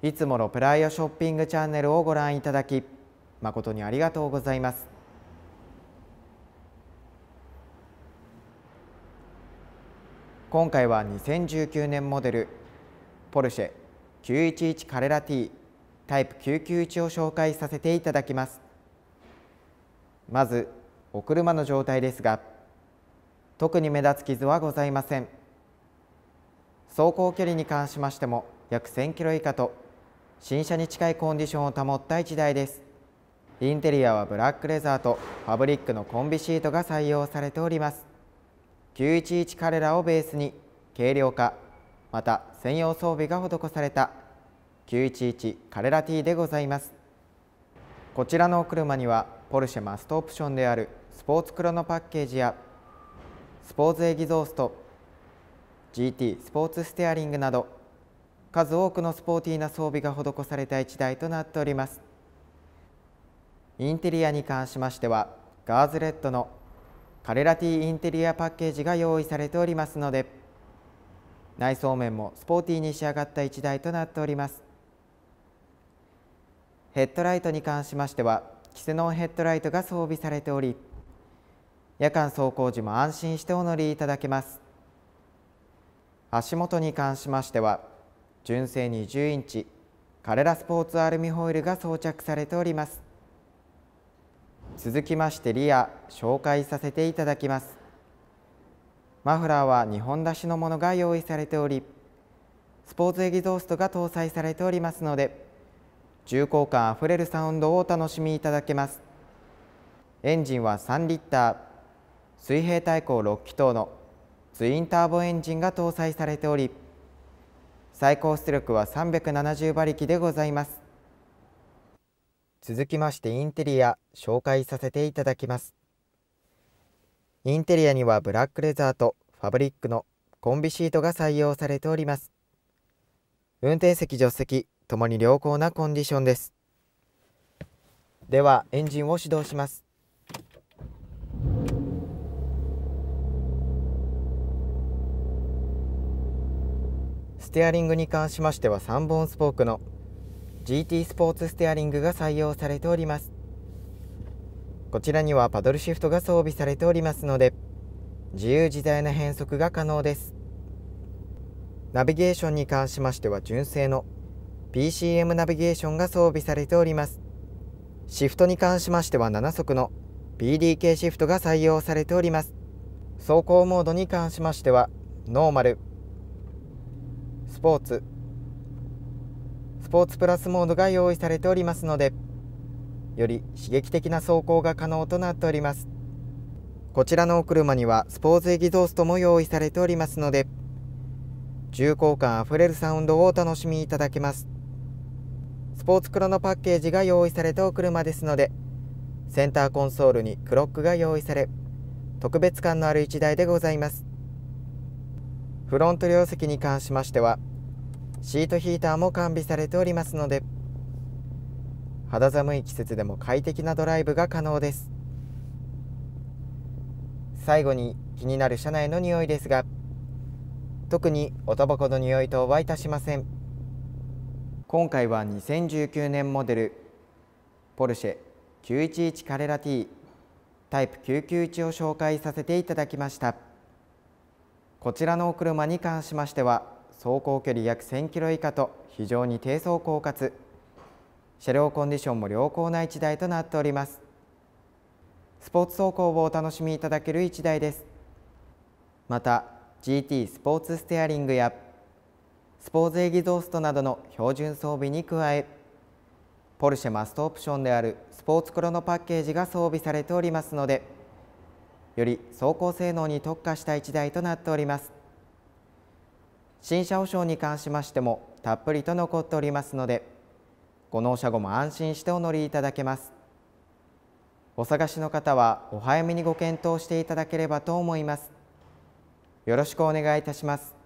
いつものプライオショッピングチャンネルをご覧いただき誠にありがとうございます。今回は2019年モデルポルシェ911カレラ T タイプ991を紹介させていただきます。まずお車の状態ですが特に目立つ傷はございません。走行距離に関しましても約1000キロ以下と新車に近いコンディションを保った1台ですインテリアはブラックレザーとファブリックのコンビシートが採用されております911彼らをベースに軽量化また専用装備が施された911カレラ T でございますこちらのお車にはポルシェマストオプションであるスポーツクロノパッケージやスポーツエキゾースト GT スポーツステアリングなど数多くのスポーティーな装備が施された1台となっておりますインテリアに関しましてはガーズレッドのカレラティインテリアパッケージが用意されておりますので内装面もスポーティーに仕上がった1台となっておりますヘッドライトに関しましてはキセノンヘッドライトが装備されており夜間走行時も安心してお乗りいただけます足元に関しましては純正20インチカレラスポーツアルミホイルが装着されております続きましてリア紹介させていただきますマフラーは2本出しのものが用意されておりスポーツエキゾーストが搭載されておりますので重厚感あふれるサウンドをお楽しみいただけますエンジンは3リッター水平対向6気筒のツインターボエンジンが搭載されており最高出力は370馬力でございます続きましてインテリア紹介させていただきますインテリアにはブラックレザーとファブリックのコンビシートが採用されております運転席助手席ともに良好なコンディションですではエンジンを始動しますステアリングに関しましては3本スポークの GT スポーツステアリングが採用されておりますこちらにはパドルシフトが装備されておりますので自由自在な変速が可能ですナビゲーションに関しましては純正の PCM ナビゲーションが装備されておりますシフトに関しましては7速の PDK シフトが採用されております走行モードに関しましてはノーマルスポーツスポーツプラスモードが用意されておりますのでより刺激的な走行が可能となっておりますこちらのお車にはスポーツエキゾーストも用意されておりますので重厚感あふれるサウンドをお楽しみいただけますスポーツクロのパッケージが用意されたお車ですのでセンターコンソールにクロックが用意され特別感のある1台でございますフロント両席に関しましてはシートヒーターも完備されておりますので肌寒い季節でも快適なドライブが可能です最後に気になる車内の匂いですが特におタバコの匂い等はいたしません今回は2019年モデルポルシェ911カレラ T タイプ991を紹介させていただきましたこちらのお車に関しましては走行距離約1000キロ以下と非常に低走行かつ車両コンディションも良好な1台となっておりますスポーツ走行をお楽しみいただける1台ですまた GT スポーツステアリングやスポーツエギゾーストなどの標準装備に加えポルシェマストオプションであるスポーツクロノパッケージが装備されておりますのでより走行性能に特化した1台となっております新車保証に関しましてもたっぷりと残っておりますのでご納車後も安心してお乗りいただけますお探しの方はお早めにご検討していただければと思いますよろしくお願いいたします